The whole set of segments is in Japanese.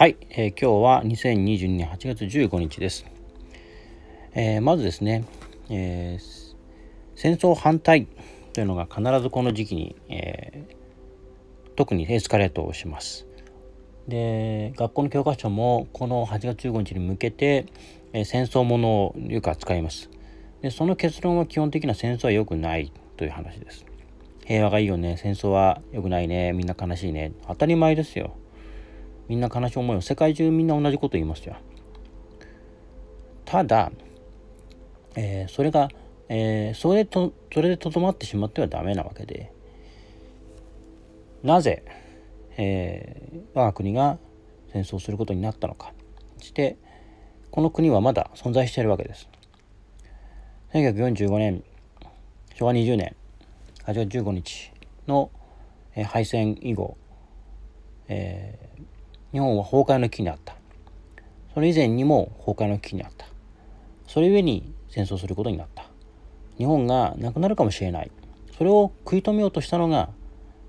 はい、えー、今日は2022年8月15日です。えー、まずですね、えー、戦争反対というのが必ずこの時期に、え特にエスカレートをします。で学校の教科書もこの8月15日に向けて、え戦争ものをよく扱います。でその結論は基本的な戦争は良くないという話です。平和がいいよね戦争は良くないねみんな悲しいね当たり前ですよ。みんな悲しい思いを世界中みんな同じこと言いますよただ、えー、それが、えー、それとそれでとどまってしまってはダメなわけでなぜ、えー、我が国が戦争することになったのかそしてこの国はまだ存在しているわけです1945年昭和20年8月15日の、えー、敗戦以後、えー、日本は崩壊の危機にあった。それ以前にも崩壊の危機にあった。それゆえに戦争することになった。日本がなくなるかもしれない。それを食い止めようとしたのが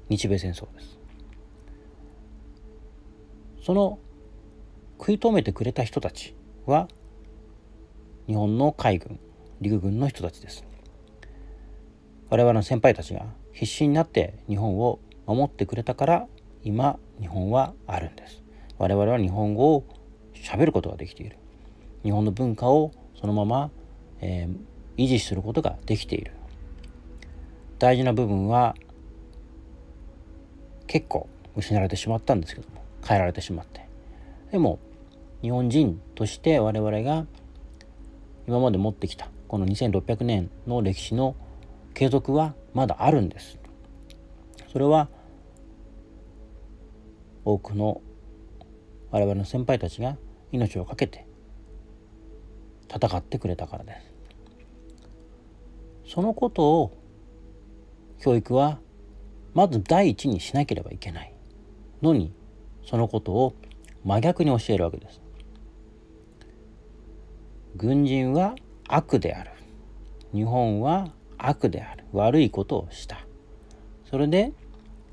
日米戦争です。その食い止めてくれた人たちは日本の海軍陸軍の人たちです我々の先輩たちが必死になって日本を守ってくれたから今日本はあるんです我々は日本語を喋ることができている日本の文化をそのまま、えー、維持することができている大事な部分は結構失われてしまったんですけども変えられてしまってでも日本人として我々が今まで持ってきたこの2600年の歴史の継続はまだあるんですそれは多くの我々の先輩たちが命を懸けて戦ってくれたからですそのことを教育はまず第一にしなければいけないのにそのことを真逆に教えるわけです軍人は悪である日本は悪である悪いことをしたそれで、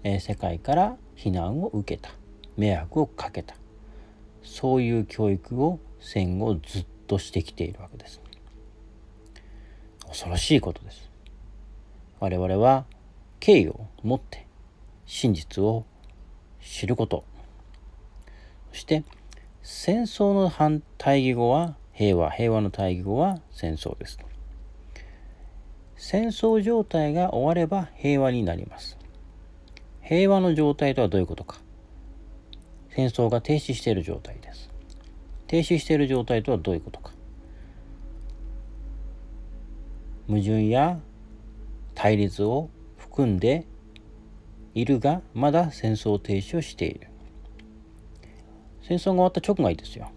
えー、世界から非難を受けた迷惑をかけたそういう教育を戦後ずっとしてきているわけです。恐ろしいことです。我々は敬意を持って真実を知ることそして戦争の反対義語は平和平和の対義語は戦争です戦争状態が終われば平和になります平和の状態とはどういうことか変装が停止している状態です。停止している状態とはどういうことか。矛盾や対立を含んでいるがまだ戦争停止をしている戦争が終わった直後ですよ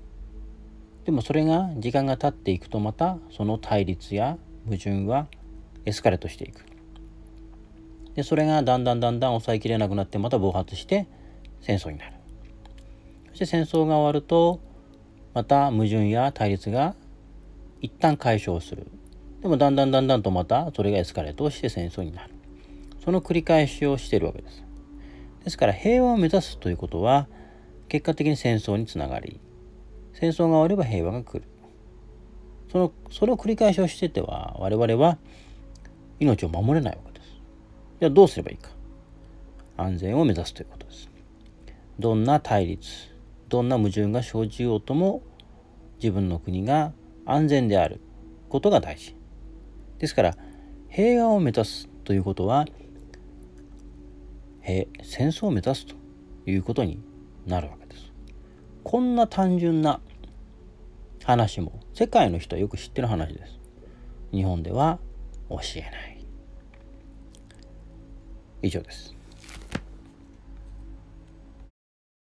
でもそれが時間が経っていくとまたその対立や矛盾はエスカレートしていくでそれがだんだんだんだん抑えきれなくなってまた暴発して戦争になるそして戦争が終わるとまた矛盾や対立が一旦解消するでもだんだんだんだんとまたそれがエスカレートして戦争になるその繰り返しをしているわけですですから平和を目指すということは結果的に戦争につながり戦争が終われば平和が来るそのそれを繰り返しをしてては我々は命を守れないわけですじゃあどうすればいいか安全を目指すということですどんな対立どんな矛盾が生じようとも自分の国が安全であることが大事ですから平和を目指すということは戦争を目指すということになるわけですこんな単純な話も世界の人はよく知ってる話です日本では教えない以上です